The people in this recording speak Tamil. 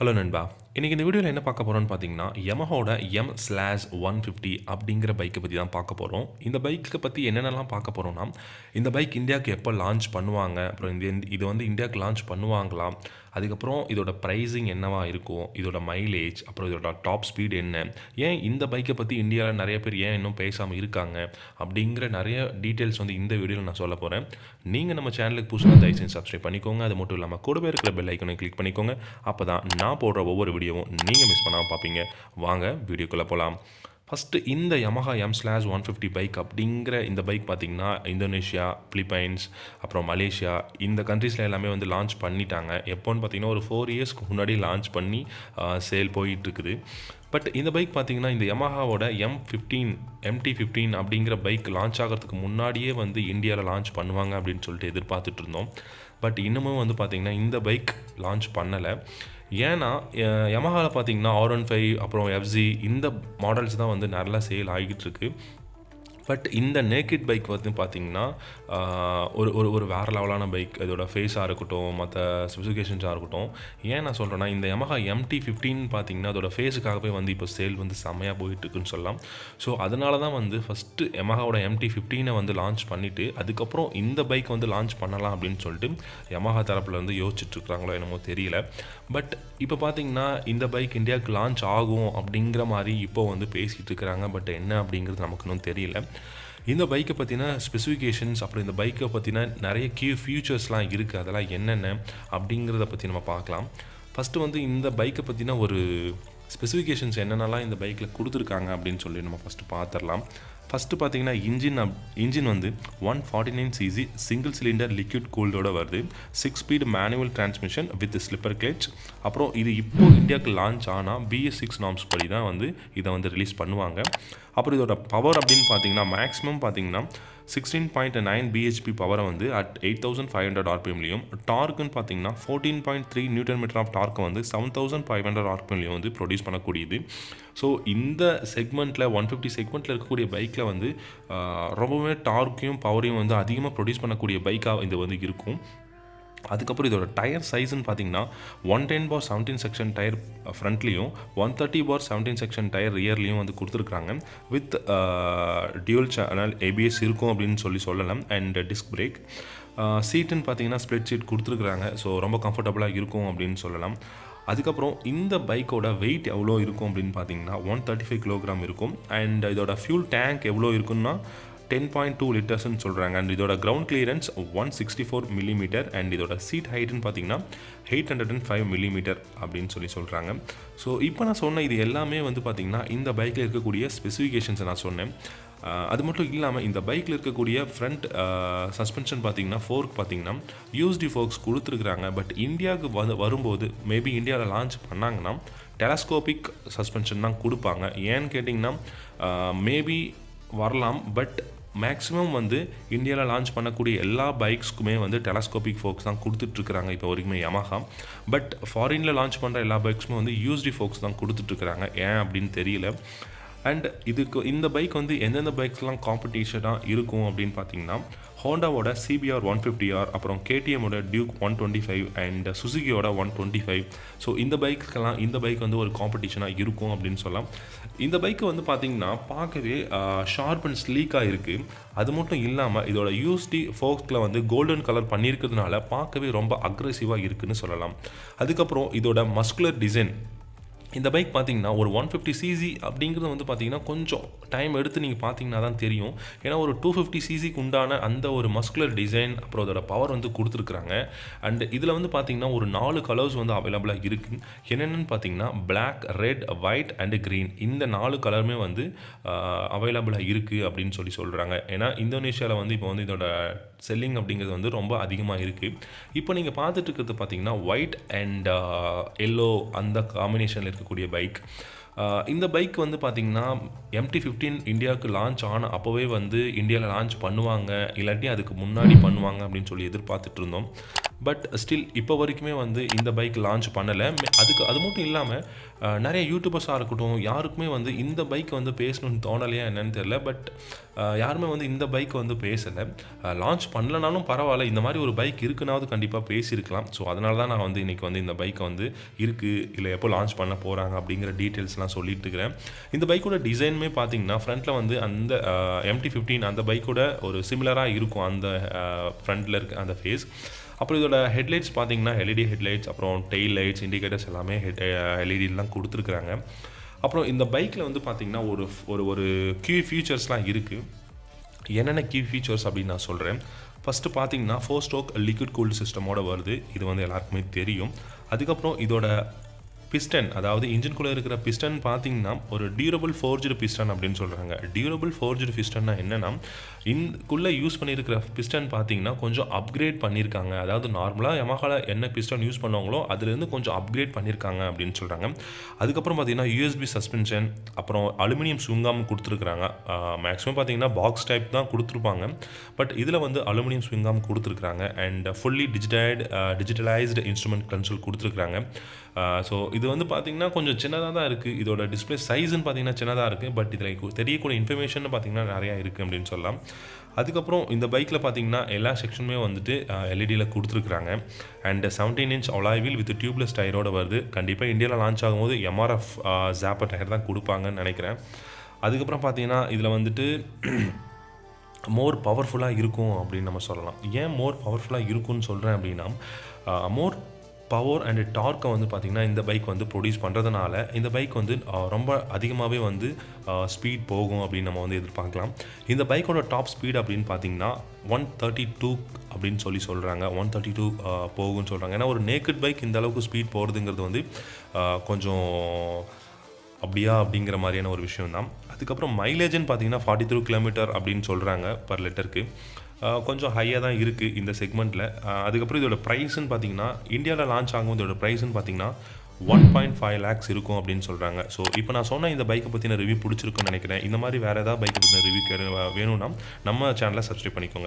ஹலோ நண்பா இன்றைக்கி இந்த வீடியோவில் என்ன பார்க்க போகிறோம்னு பார்த்தீங்கன்னா யமஹோட எம் ஸ்லாஷ் ஒன் ஃபிஃப்டி அப்படிங்கிற பைக்கை பற்றி தான் பார்க்க போகிறோம் இந்த பைக்கை பற்றி என்னென்னலாம் பார்க்க போகிறோம்னா இந்த பைக் இந்தியாவுக்கு எப்போ லான்ச் பண்ணுவாங்க அப்புறம் இந்த இது வந்து இந்தியாவுக்கு லான்ச் பண்ணுவாங்களா அதுக்கப்புறம் இதோட ப்ரைஸிங் என்னவாக இருக்கும் இதோட மைலேஜ் அப்புறம் இதோட டாப் ஸ்பீடு என்ன ஏன் இந்த பைக்கை பற்றி இந்தியாவில் நிறைய பேர் ஏன் இன்னும் பேசாமல் இருக்காங்க அப்படிங்கிற நிறைய டீட்டெயில்ஸ் வந்து இந்த வீடியோவில் நான் சொல்ல போகிறேன் நீங்கள் நம்ம சேனலுக்கு புதுசாக தயவுசெய்து சப்ஸ்கிரைப் பண்ணிக்கோங்க அது மட்டும் இல்லாமல் கூடவே இருக்கிற பெல் ஐக்கனை கிளிக் பண்ணிக்கோங்க அப்போ தான் நான் போடுற ஒவ்வொரு வீடியோவும் நீங்கள் மிஸ் பண்ணாமல் பார்ப்பீங்க வாங்க வீடியோக்குள்ளே போகலாம் ஃபஸ்ட்டு இந்த Yamaha M slash one fifty bike அப்படிங்கிற இந்த பைக் பார்த்திங்கன்னா இந்தோனேஷியா பிலிப்பைன்ஸ் அப்புறம் மலேசியா இந்த கண்ட்ரீஸில் எல்லாமே வந்து லான்ச் பண்ணிட்டாங்க எப்போன்னு பார்த்தீங்கன்னா ஒரு ஃபோர் இயர்ஸ்க்கு முன்னாடி லான்ச் பண்ணி சேல் போயிட்டுருக்குது பட் இந்த பைக் பார்த்திங்கன்னா இந்த யமஹாவோட எம் ஃபிஃப்டீன் எம்டி ஃபிஃப்டீன் அப்படிங்கிற பைக் லான்ச் ஆகிறதுக்கு முன்னாடியே வந்து இந்தியாவில் லான்ச் பண்ணுவாங்க அப்படின்னு சொல்லிட்டு எதிர்பார்த்துட்டு இருந்தோம் பட் இன்னமும் வந்து பார்த்திங்கன்னா இந்த பைக் லான்ச் பண்ணலை ஏன்னா யமஹாவில் பார்த்தீங்கன்னா ஆர் ஒன் ஃபைவ் அப்புறம் எஃப்ஜி இந்த மாடல்ஸ் தான் வந்து நல்லா சேல் ஆகிட்டு இருக்கு பட் இந்த நேக்கிட் பைக் வந்து பார்த்திங்கன்னா ஒரு ஒரு ஒரு வேறு லெவலான பைக் இதோட ஃபேஸாக இருக்கட்டும் மற்ற ஸ்பெசிஃபிகேஷன்ஸாக இருக்கட்டும் ஏன் நான் சொல்கிறேன்னா இந்த எமஹா எம்டி ஃபிஃப்டின்னு பார்த்தீங்கன்னா அதோட ஃபேஸுக்காகவே வந்து இப்போ சேல் வந்து செம்மையாக போயிட்டுருக்குன்னு சொல்லலாம் ஸோ அதனால தான் வந்து ஃபஸ்ட்டு எமஹாவோட எம்டி ஃபிஃப்டீனை வந்து லான்ச் பண்ணிவிட்டு அதுக்கப்புறம் இந்த பைக் வந்து லான்ச் பண்ணலாம் அப்படின்னு சொல்லிட்டு எமஹா தரப்பில் வந்து யோசிச்சுட்ருக்குறாங்களோ என்னமோ தெரியல பட் இப்போ பார்த்திங்கன்னா இந்த பைக் இந்தியாவுக்கு லான்ச் ஆகும் அப்படிங்கிற மாதிரி இப்போ வந்து பேசிகிட்டு இருக்கிறாங்க பட் என்ன அப்படிங்கிறது நமக்கு இன்னும் தெரியல இந்த பைக்கை பற்றின ஸ்பெசிஃபிகேஷன்ஸ் அப்புறம் இந்த பைக்கை பற்றின நிறைய கியூ ஃபியூச்சர்ஸ்லாம் இருக்குது அதெல்லாம் என்னென்ன அப்படிங்கிறத பற்றி நம்ம பார்க்கலாம் ஃபஸ்ட்டு வந்து இந்த பைக்கை பற்றின ஒரு ஸ்பெசிஃபிகேஷன்ஸ் என்னென்னலாம் இந்த பைக்கில் கொடுத்துருக்காங்க அப்படின்னு சொல்லி நம்ம ஃபஸ்ட்டு பார்த்துடலாம் ஃபஸ்ட்டு பார்த்தீங்கன்னா இன்ஜின் அப் இன்ஜின் வந்து one forty nine CC single cylinder liquid கோல்டோட வருது six speed manual transmission with slipper clutch அப்புறம் இது இப்போ இந்தியாவுக்கு லான்ச் ஆனால் பிஎஸ் சிக்ஸ் நாம்ஸ் படி தான் வந்து இதை வந்து ரிலீஸ் பண்ணுவாங்க அப்புறம் இதோட பவர் அப்படின்னு பார்த்தீங்கன்னா மேக்ஸிமம் பார்த்தீங்கன்னா சிக்ஸ்டீன் பாயிண்ட் நைன் பிஹெச்பி பவரை வந்து at eight thousand five hundred ஆர்பிஎம்லையும் டார்க்குன்னு பார்த்தீங்கன்னா fourteen point three newton metre of டார்க்கை வந்து செவன் தௌசண்ட் ஃபைவ் ஹண்ட்ரட் ஆர்பிஎம்லையும் வந்து ப்ரொடியூஸ் பண்ணக்கூடியது ஸோ இந்த செக்மெண்ட்டில் ஒன் ஃபிஃப்டி செக்மெண்ட்டில் இருக்கக்கூடிய பைக்கில் பைக்கை வந்து ரொம்பவுமே டார்க்கையும் பவரையும் வந்து அதிகமாக ப்ரொடியூஸ் பண்ணக்கூடிய பைக்காக இது வந்து இருக்கும் அதுக்கப்புறம் இதோட டயர் சைஸ்ன்னு பார்த்தீங்கன்னா one ten bar seventeen section tyre ஃப்ரண்ட்லேயும் one thirty bar seventeen section tyre இயர்லேயும் வந்து கொடுத்துருக்காங்க வித் டியூல் சேனல் ஏபிஎஸ் இருக்கும் அப்படின்னு சொல்லி சொல்லலாம் அண்ட் டிஸ்க் பிரேக் சீட்டுன்னு பார்த்தீங்கன்னா ஸ்ப்ளிட் சீட் கொடுத்துருக்குறாங்க ஸோ ரொம்ப கம்ஃபர்டபுளாக இருக்கும் அப்படின்னு சொல்லலாம் அதுக்கப்புறம் இந்த பைக்கோட வெயிட் எவ்வளோ இருக்கும் அப்படின்னு பார்த்தீங்கன்னா ஒன் தேர்ட்டி ஃபைவ் கிலோகிராம் இருக்கும் அண்ட் இதோட ஃபியூல் டேங்க் எவ்வளோ இருக்குன்னா டென் பாயிண்ட் டூ லிட்டர்ஸ்னு சொல்கிறாங்க அண்ட் இதோட ground clearance one sixty four millimetre and இதோட சீட் ஹைட்டுன்னு பார்த்தீங்கன்னா eight hundred and five millimetre அப்படின்னு சொல்லி சொல்கிறாங்க ஸோ இப்போ நான் சொன்ன இது எல்லாமே வந்து பார்த்திங்கன்னா இந்த பைக்கில் இருக்கக்கூடிய ஸ்பெசிஃபிகேஷன்ஸை நான் சொன்னேன் அது மட்டும் இல்லாமல் இந்த பைக்கில் இருக்கக்கூடிய ஃப்ரண்ட் சஸ்பென்ஷன் பார்த்திங்கன்னா ஃபோர்க் பார்த்திங்கன்னா யூஸ்டி ஃபோர்க்ஸ் கொடுத்துருக்குறாங்க பட் இந்தியாவுக்கு வந்து வரும்போது மேபி இந்தியாவில் லான்ச் பண்ணாங்கன்னா டெலஸ்கோபிக் சஸ்பென்ஷன் தான் கொடுப்பாங்க ஏன்னு கேட்டிங்கன்னா மேபி வரலாம் பட் மேக்ஸிமம் வந்து இந்தியாவில் லான்ச் பண்ணக்கூடிய எல்லா பைக்ஸ்க்குமே வந்து டெலஸ்கோபிக் ஃபோக்ஸ் தான் கொடுத்துட்ருக்குறாங்க இப்போ வரைக்குமே யமஹா பட் ஃபாரினில் லான்ச் பண்ணுற எல்லா பைக்ஸுமே வந்து யூஸ்டி ஃபோக்ஸ் தான் கொடுத்துட்ருக்குறாங்க ஏன் அப்படின்னு தெரியல அண்ட் இதுக்கு இந்த பைக் வந்து எந்தெந்த பைக்ஸ்லாம் காம்படிஷனாக இருக்கும் அப்படின்னு பார்த்தீங்கன்னா ஹோண்டாவோட சிபிஆர் ஒன் ஃபிஃப்டி ஆர் அப்புறம் கேடிஎம்மோட Duke one twenty five and சுசுகியோட ஒன் டுவெண்ட்டி ஃபைவ் ஸோ இந்த பைக்ஸ்க்கெல்லாம் இந்த பைக் வந்து ஒரு காம்படிஷனாக இருக்கும் அப்படின்னு சொல்லலாம் இந்த பைக்கு வந்து பார்த்திங்கன்னா பார்க்கவே ஷார்ப் அண்ட் ஸ்லீக்காக இருக்குது அது மட்டும் இல்லாமல் இதோட யூஸ்டி ஃபோக்ஸில் வந்து கோல்டன் கலர் பண்ணியிருக்கிறதுனால பார்க்கவே ரொம்ப அக்ரெசிவாக இருக்குதுன்னு சொல்லலாம் அதுக்கப்புறம் இதோட மஸ்குலர் டிசைன் இந்த பைக் பார்த்தீங்கன்னா ஒரு ஒன் ஃபிஃப்டி சிசி அப்படிங்கிறது வந்து பார்த்தீங்கன்னா கொஞ்சம் டைம் எடுத்து நீங்கள் பார்த்தீங்கன்னா தான் தெரியும் ஏன்னா ஒரு டூ ஃபிஃப்டி சிசிக்கு உண்டான அந்த ஒரு மஸ்குலர் டிசைன் அப்புறம் அதோட பவர் வந்து கொடுத்துருக்குறாங்க அண்ட் இதில் வந்து பார்த்தீங்கன்னா ஒரு நாலு கலர்ஸ் வந்து அவைலபிளாக இருக்குது என்னென்னு பார்த்தீங்கன்னா black red white and green இந்த நாலு கலருமே வந்து அவைலபிளாக இருக்குது அப்படின்னு சொல்லி சொல்கிறாங்க ஏன்னா இந்தோனேஷியாவில் வந்து இப்போ வந்து இதோட செல்லிங் அப்படிங்கிறது வந்து ரொம்ப அதிகமாக இருக்குது இப்போ நீங்கள் பார்த்துட்டு இருக்கிறது பார்த்தீங்கன்னா ஒயிட் அண்ட் எல்லோ அந்த காம்பினேஷனில் இருக்கக்கூடிய பைக் uh, இந்த பைக் வந்து பார்த்திங்கன்னா எம்டி ஃபிஃப்டீன் இந்தியாவுக்கு லான்ச் ஆன அப்போவே வந்து இந்தியாவில் லான்ச் பண்ணுவாங்க இல்லாட்டி அதுக்கு முன்னாடி பண்ணுவாங்க அப்படின்னு சொல்லி எதிர்பார்த்துட்டு இருந்தோம் பட் ஸ்டில் இப்போ வரைக்குமே வந்து இந்த பைக் லான்ச் பண்ணலை அதுக்கு அது மட்டும் இல்லாமல் நிறைய யூடியூபர்ஸாக இருக்கட்டும் யாருக்குமே வந்து இந்த பைக் வந்து பேசணும்னு தோணலையா என்னன்னு தெரில பட் யாருமே வந்து இந்த பைக் வந்து பேசலை லான்ச் பண்ணலனாலும் பரவாயில்ல இந்த மாதிரி ஒரு பைக் இருக்குனாவது கண்டிப்பாக பேசியிருக்கலாம் ஸோ அதனால தான் நான் வந்து இன்றைக்கி வந்து இந்த பைக்கை வந்து இருக்குது இல்லை எப்போ லான்ச் பண்ண போகிறாங்க அப்படிங்கிற டீட்டெயில்ஸ்லாம் சொல்லிட்டு இருக்கிறேன் இந்த பைக்கோட டிசைனுமே பார்த்தீங்கன்னா ஃப்ரண்ட்டில் வந்து அந்த எம்டி ஃபிஃப்டீன் அந்த பைக்கோட ஒரு சிமிலராக இருக்கும் அந்த ஃப்ரண்ட்டில் இருக்க அந்த ஃபேஸ் அப்புறம் இதோட ஹெட்லைட்ஸ் பார்த்தீங்கன்னா எல்இடி ஹெட்லைட்ஸ் அப்புறம் டெய்ல் லைட்ஸ் இண்டிகேட்டர்ஸ் எல்லாமே ஹெட் எல்இடிலாம் eh, கொடுத்துருக்குறாங்க அப்புறம் இந்த பைக்கில் வந்து பார்த்தீங்கன்னா ஒரு ஒரு ஒரு கியூ ஃபியூச்சர்ஸ்லாம் இருக்குது என்னென்ன கியூ ஃபீச்சர்ஸ் அப்படின்னு நான் சொல்கிறேன் ஃபஸ்ட்டு பார்த்தீங்கன்னா ஃபோர் ஸ்டோக் லிக்விட் கூல்டு சிஸ்டமோடு வருது இது வந்து எல்லாருக்குமே தெரியும் அதுக்கப்புறம் இதோட பிஸ்டன் அதாவது இன்ஜின் இன்ஜின்குள்ளே இருக்கிற பிஸ்டன் பார்த்தீங்கன்னா ஒரு டியூரபிள் ஃபோர்ஜ்டு பிஸ்டன் அப்படின்னு சொல்கிறாங்க டியூரபிள் ஃபோர்ஜ்டு பிஸ்டன்னா என்னென்னா இன்குள்ளே யூஸ் பண்ணியிருக்கிற பிஸ்டன் பார்த்தீங்கன்னா கொஞ்சம் அப்கிரேட் பண்ணியிருக்காங்க அதாவது நார்மலாக எமகால என்ன பிஸ்டன் யூஸ் பண்ணுவாங்களோ அதுலேருந்து கொஞ்சம் அப்கிரேட் பண்ணியிருக்காங்க அப்படின்னு சொல்கிறாங்க அதுக்கப்புறம் பார்த்தீங்கன்னா யூஎஸ்பி சஸ்பென்ஷன் அப்புறம் அலுமினியம் சுங்காம் கொடுத்துருக்குறாங்க மேக்ஸிமம் பார்த்தீங்கன்னா பாக்ஸ் டைப் தான் கொடுத்துருப்பாங்க பட் இதில் வந்து அலுமினியம் சுங்காம் கொடுத்துருக்குறாங்க and fully digital digitalised instrument console கொடுத்துருக்குறாங்க ஸோ இது வந்து பார்த்திங்கன்னா கொஞ்சம் சின்னதாக தான் இருக்குது இதோட டிஸ்பிளே சைஸ்ன்னு பார்த்திங்கன்னா சின்னதாக இருக்குது பட் இதில் தெரியக்கூடிய இன்ஃபர்மேஷன் பார்த்திங்கன்னா நிறையா இருக்குது அப்படின்னு சொல்லலாம் அதுக்கப்புறம் இந்த பைக்கில் பார்த்திங்கன்னா எல்லா செக்ஷனுமே வந்துட்டு எல்இடியில் கொடுத்துருக்குறாங்க அண்ட் செவன்டீன் இன்ச் அலாய்வில் வித் டியூப்லெஸ் டயரோடு வருது கண்டிப்பாக இந்தியாவில் லான்ச் ஆகும்போது எம்ஆர்எஃப் ஜாப்பர் டயர் தான் கொடுப்பாங்கன்னு நினைக்கிறேன் அதுக்கப்புறம் பார்த்திங்கன்னா இதில் வந்துட்டு மோர் பவர்ஃபுல்லாக இருக்கும் அப்படின்னு நம்ம சொல்லலாம் ஏன் மோர் பவர்ஃபுல்லாக இருக்கும்னு சொல்கிறேன் அப்படின்னா மோர் பவர் அண்ட் டார்க்கை வந்து பார்த்திங்கன்னா இந்த பைக் வந்து ப்ரொடியூஸ் பண்ணுறதுனால இந்த பைக் வந்து ரொம்ப அதிகமாகவே வந்து ஸ்பீட் போகும் அப்படின்னு நம்ம வந்து எதிர்பார்க்கலாம் இந்த பைக்கோட டாப் ஸ்பீட் அப்படின்னு பார்த்திங்கன்னா ஒன் தேர்ட்டி டூ அப்படின்னு சொல்லி சொல்கிறாங்க ஒன் தேர்ட்டி டூ போகும்னு சொல்கிறாங்க ஏன்னா ஒரு நேக்கட் பைக் இந்த அளவுக்கு ஸ்பீட் போகிறதுங்கிறது வந்து கொஞ்சம் அப்படியா அப்படிங்கிற மாதிரியான ஒரு விஷயம் தான் அதுக்கப்புறம் மைலேஜ்னு பார்த்தீங்கன்னா ஃபார்ட்டி த்ரூ கிலோமீட்டர் அப்படின்னு சொல்கிறாங்க பர் லிட்டருக்கு கொஞ்சம் ஹையாக தான் இருக்குது இந்த செக்மெண்ட்டில் அதுக்கப்புறம் இதோட ப்ரைஸ்ன்னு பார்த்தீங்கன்னா இந்தியாவில் லான்ச் ஆகும் இதோட ப்ரைஸ்ன்னு பார்த்தீங்கன்னா ஒன் பாயிண்ட் ஃபைவ் லேக்ஸ் இருக்கும் அப்படின்னு சொல்கிறாங்க ஸோ இப்போ நான் சொன்ன இந்த பைக்கை பற்றின ரிவ்யூ பிடிச்சிருக்குன்னு நினைக்கிறேன் இந்த மாதிரி வேறு ஏதாவது பைக்கை பற்றின ரிவ்யூ வேணும்னா நம்ம சேனலை சப்ஸ்கிரைப் பண்ணிக்கோங்க